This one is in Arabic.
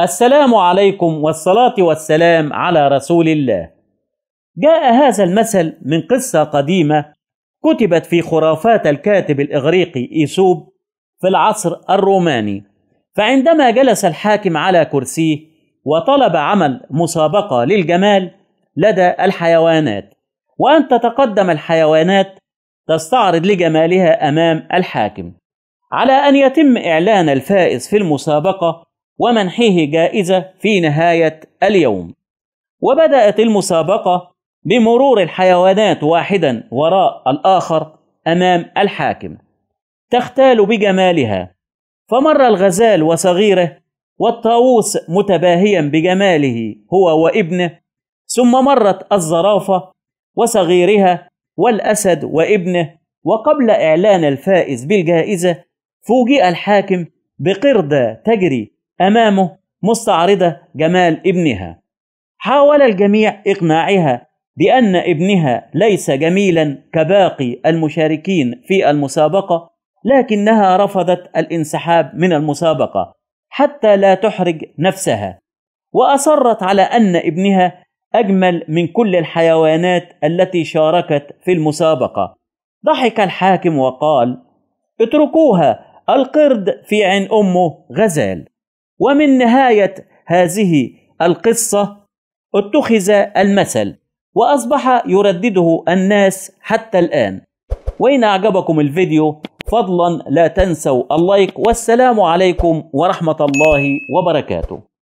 السلام عليكم والصلاة والسلام على رسول الله. جاء هذا المثل من قصة قديمة كتبت في خرافات الكاتب الإغريقي إيسوب في العصر الروماني، فعندما جلس الحاكم على كرسيه وطلب عمل مسابقة للجمال لدى الحيوانات، وأن تتقدم الحيوانات تستعرض لجمالها أمام الحاكم، على أن يتم إعلان الفائز في المسابقة ومنحه جائزة في نهاية اليوم وبدأت المسابقة بمرور الحيوانات واحدا وراء الآخر أمام الحاكم تختال بجمالها فمر الغزال وصغيره والطاووس متباهيا بجماله هو وابنه ثم مرت الزرافة وصغيرها والأسد وابنه وقبل إعلان الفائز بالجائزة فوجئ الحاكم بقردة تجري امامه مستعرضه جمال ابنها حاول الجميع اقناعها بان ابنها ليس جميلا كباقي المشاركين في المسابقه لكنها رفضت الانسحاب من المسابقه حتى لا تحرج نفسها واصرت على ان ابنها اجمل من كل الحيوانات التي شاركت في المسابقه ضحك الحاكم وقال اتركوها القرد في عين امه غزال ومن نهاية هذه القصة اتخذ المثل وأصبح يردده الناس حتى الآن وإن أعجبكم الفيديو فضلا لا تنسوا اللايك والسلام عليكم ورحمة الله وبركاته